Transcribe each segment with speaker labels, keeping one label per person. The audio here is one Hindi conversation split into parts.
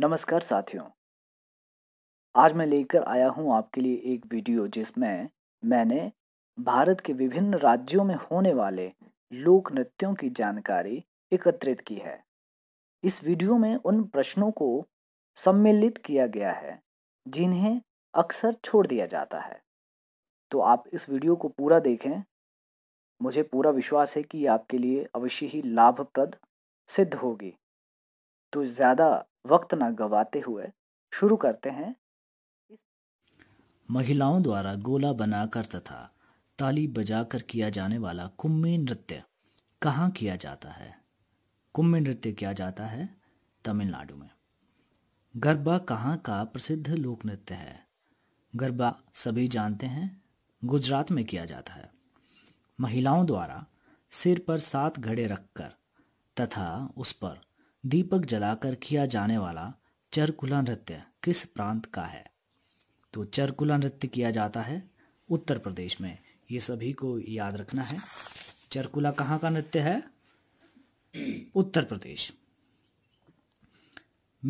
Speaker 1: नमस्कार साथियों आज मैं लेकर आया हूं आपके लिए एक वीडियो जिसमें मैंने भारत के विभिन्न राज्यों में होने वाले लोक नृत्यों की जानकारी एकत्रित की है इस वीडियो में उन प्रश्नों को सम्मिलित किया गया है जिन्हें अक्सर छोड़ दिया जाता है तो आप इस वीडियो को पूरा देखें मुझे पूरा विश्वास है कि आपके लिए अवश्य ही लाभप्रद सिद्ध होगी तो ज़्यादा वक्त ना गवाते हुए शुरू करते हैं महिलाओं द्वारा गोला बनाकर तथा ताली बजाकर किया जाने वाला कुम्भी नृत्य कहाँ किया जाता है कुम्भी नृत्य किया जाता है तमिलनाडु में गरबा कहाँ का प्रसिद्ध लोक नृत्य है गरबा सभी जानते हैं गुजरात में किया जाता है महिलाओं द्वारा सिर पर सात घड़े रखकर तथा उस पर दीपक जलाकर किया जाने वाला चरकुला नृत्य किस प्रांत का है तो चरकुला नृत्य किया जाता है उत्तर प्रदेश में ये सभी को याद रखना है चरकुला कहाँ का नृत्य है उत्तर प्रदेश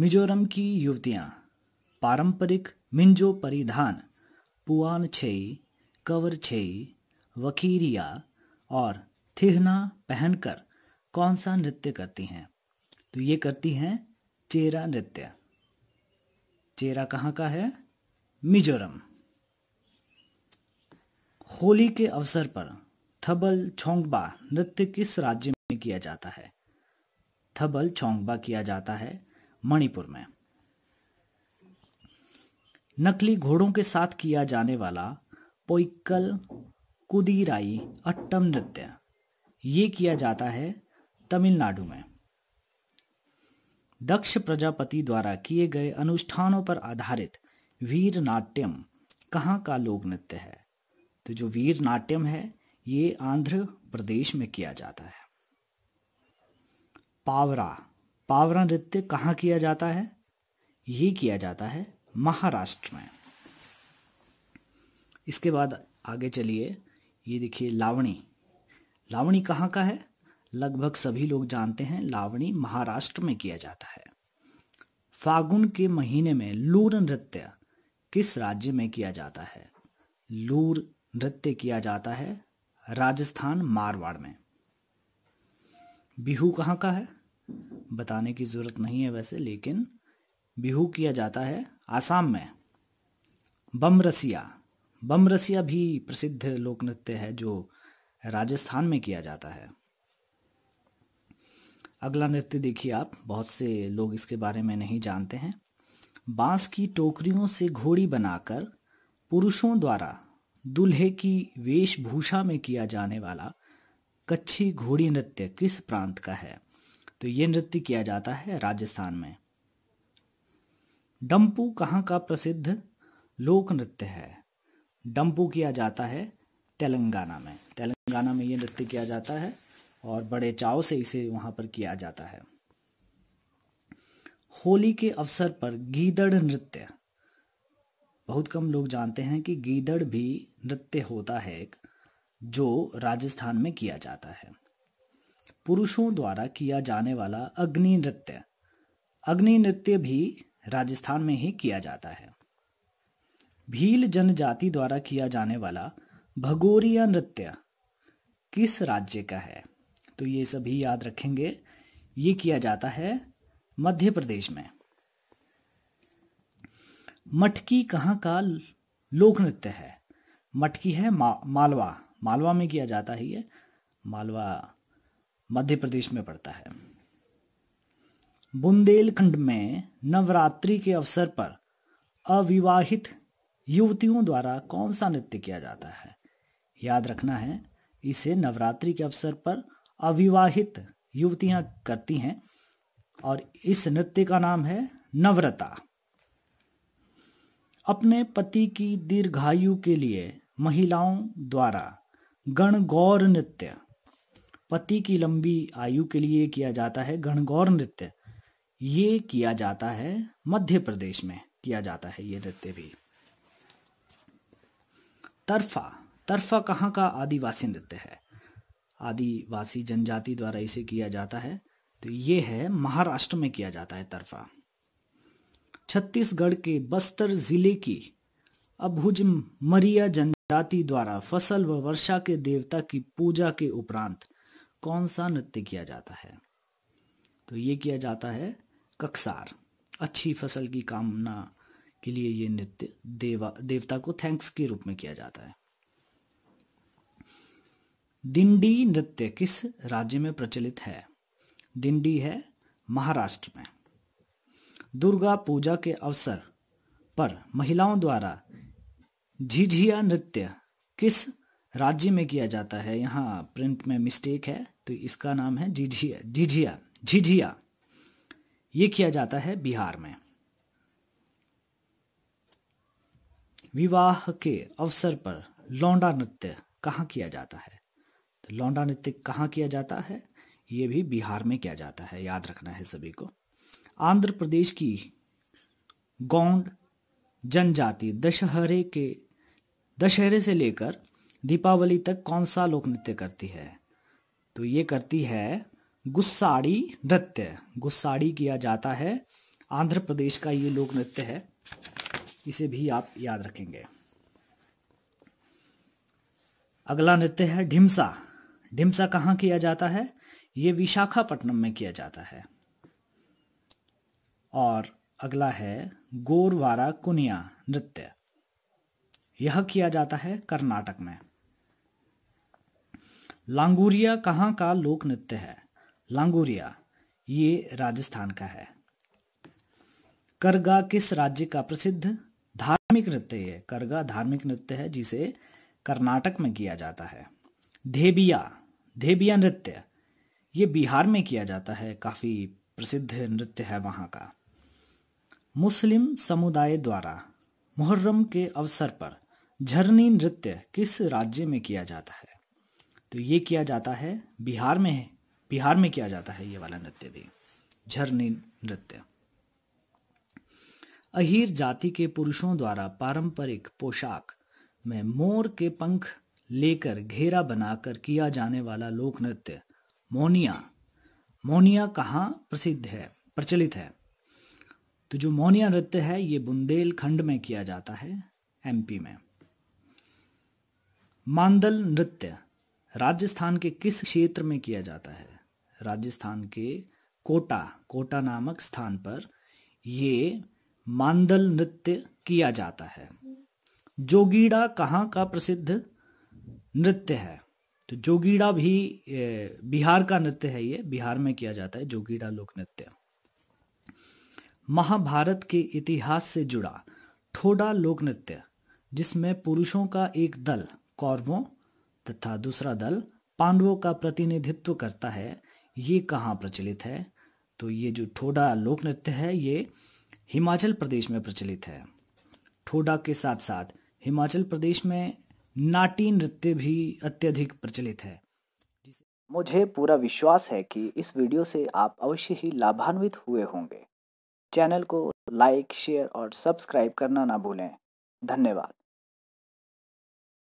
Speaker 1: मिजोरम की युवतियां पारंपरिक मिंजो परिधान पुआन छई कवर छई वकीरिया और थिहना पहनकर कौन सा नृत्य करती हैं तो ये करती हैं चेरा नृत्य चेरा कहाँ का है मिजोरम होली के अवसर पर थबल छोंगबा नृत्य किस राज्य में किया जाता है थबल छोंगबा किया जाता है मणिपुर में नकली घोड़ों के साथ किया जाने वाला पोइकल कुदीराई अट्टम नृत्य ये किया जाता है तमिलनाडु में दक्ष प्रजापति द्वारा किए गए अनुष्ठानों पर आधारित वीर नाट्यम कहाँ का लोक नृत्य है तो जो वीर नाट्यम है ये आंध्र प्रदेश में किया जाता है पावरा पावरा नृत्य कहाँ किया जाता है ये किया जाता है महाराष्ट्र में इसके बाद आगे चलिए ये देखिए लावणी लावणी कहाँ का है लगभग सभी लोग जानते हैं लावणी महाराष्ट्र में किया जाता है फागुन के महीने में लूर नृत्य किस राज्य में किया जाता है लूर नृत्य किया जाता है राजस्थान मारवाड़ में बिहू कहाँ का है बताने की ज़रूरत नहीं है वैसे लेकिन बिहू किया जाता है आसाम में बमरसिया बमरसिया भी प्रसिद्ध लोक नृत्य है जो राजस्थान में किया जाता है अगला नृत्य देखिए आप बहुत से लोग इसके बारे में नहीं जानते हैं बांस की टोकरियों से घोड़ी बनाकर पुरुषों द्वारा दूल्हे की वेशभूषा में किया जाने वाला कच्छी घोड़ी नृत्य किस प्रांत का है तो ये नृत्य किया जाता है राजस्थान में डम्पू कहाँ का प्रसिद्ध लोक नृत्य है डम्पू किया जाता है तेलंगाना में तेलंगाना में ये नृत्य किया जाता है और बड़े चाव से इसे वहां पर किया जाता है होली के अवसर पर गीदड़ नृत्य बहुत कम लोग जानते हैं कि गीदड़ भी नृत्य होता है जो राजस्थान में किया जाता है पुरुषों द्वारा किया जाने वाला अग्नि नृत्य अग्नि नृत्य भी राजस्थान में ही किया जाता है भील जनजाति द्वारा किया जाने वाला भगोरिया नृत्य किस राज्य का है तो ये सभी याद रखेंगे ये किया जाता है मध्य प्रदेश में मटकी कहाँ का लोक नृत्य है मटकी है मा, मालवा मालवा में किया जाता है ये मालवा मध्य प्रदेश में पड़ता है बुंदेलखंड में नवरात्रि के अवसर पर अविवाहित युवतियों द्वारा कौन सा नृत्य किया जाता है याद रखना है इसे नवरात्रि के अवसर पर अविवाहित युवतियां करती हैं और इस नृत्य का नाम है नवरता अपने पति की दीर्घायु के लिए महिलाओं द्वारा गणगौर नृत्य पति की लंबी आयु के लिए किया जाता है गणगौर नृत्य ये किया जाता है मध्य प्रदेश में किया जाता है ये नृत्य भी तरफा तरफा कहाँ का आदिवासी नृत्य है आदिवासी जनजाति द्वारा इसे किया जाता है तो ये है महाराष्ट्र में किया जाता है तरफा छत्तीसगढ़ के बस्तर जिले की अभुज मरिया जनजाति द्वारा फसल व वर्षा के देवता की पूजा के उपरांत कौन सा नृत्य किया जाता है तो ये किया जाता है कक्सार अच्छी फसल की कामना के लिए ये नृत्य देवा देवता को थैंक्स के रूप में किया जाता है दिंडी नृत्य किस राज्य में प्रचलित है दिंडी है महाराष्ट्र में दुर्गा पूजा के अवसर पर महिलाओं द्वारा झिझिया नृत्य किस राज्य में किया जाता है यहाँ प्रिंट में मिस्टेक है तो इसका नाम है झिझिया झिझिया झिझिया ये किया जाता है बिहार में विवाह के अवसर पर लौंडा नृत्य कहाँ किया जाता है तो लौंडा नृत्य कहाँ किया जाता है ये भी बिहार में किया जाता है याद रखना है सभी को आंध्र प्रदेश की गौंड जनजाति दशहरे के दशहरे से लेकर दीपावली तक कौन सा लोक नृत्य करती है तो ये करती है गुस्साड़ी नृत्य गुस्साड़ी किया जाता है आंध्र प्रदेश का ये लोक नृत्य है इसे भी आप याद रखेंगे अगला नृत्य है ढिमसा ढिमसा कहाँ किया जाता है ये विशाखापट्टनम में किया जाता है और अगला है गोरवारा कुनिया नृत्य यह किया जाता है कर्नाटक में लांगूरिया कहाँ का लोक नृत्य है लांगूरिया ये राजस्थान का है करगा किस राज्य का प्रसिद्ध धार्मिक नृत्य है करगा धार्मिक नृत्य है जिसे कर्नाटक में किया जाता है धेबिया धेबिया नृत्य ये बिहार में किया जाता है काफ़ी प्रसिद्ध नृत्य है वहाँ का मुस्लिम समुदाय द्वारा मुहर्रम के अवसर पर झरनी नृत्य किस राज्य में किया जाता है तो ये किया जाता है बिहार में है बिहार में किया जाता है ये वाला नृत्य भी झरनी नृत्य अहीर जाति के पुरुषों द्वारा पारंपरिक पोशाक में मोर के पंख लेकर घेरा बनाकर किया जाने वाला लोक नृत्य मोनिया मोनिया कहाँ प्रसिद्ध है प्रचलित है तो जो मोनिया नृत्य है ये बुंदेलखंड में किया जाता है एमपी में मांदल नृत्य राजस्थान के किस क्षेत्र में किया जाता है राजस्थान के कोटा कोटा नामक स्थान पर ये मांदल नृत्य किया जाता है जोगीड़ा कहाँ का प्रसिद्ध नृत्य है तो जोगीड़ा भी बिहार का नृत्य है ये बिहार में किया जाता है जोगीड़ा लोक नृत्य महाभारत के इतिहास से जुड़ा ठोडा लोक नृत्य जिसमें पुरुषों का एक दल कौरवों तथा दूसरा दल पांडवों का प्रतिनिधित्व करता है ये कहाँ प्रचलित है तो ये जो ठोडा लोक नृत्य है ये हिमाचल प्रदेश में प्रचलित है ठोडा के साथ साथ हिमाचल प्रदेश में नाटी नृत्य भी अत्यधिक प्रचलित है मुझे पूरा विश्वास है कि इस वीडियो से आप अवश्य ही लाभान्वित हुए होंगे चैनल को लाइक शेयर और सब्सक्राइब करना ना भूलें धन्यवाद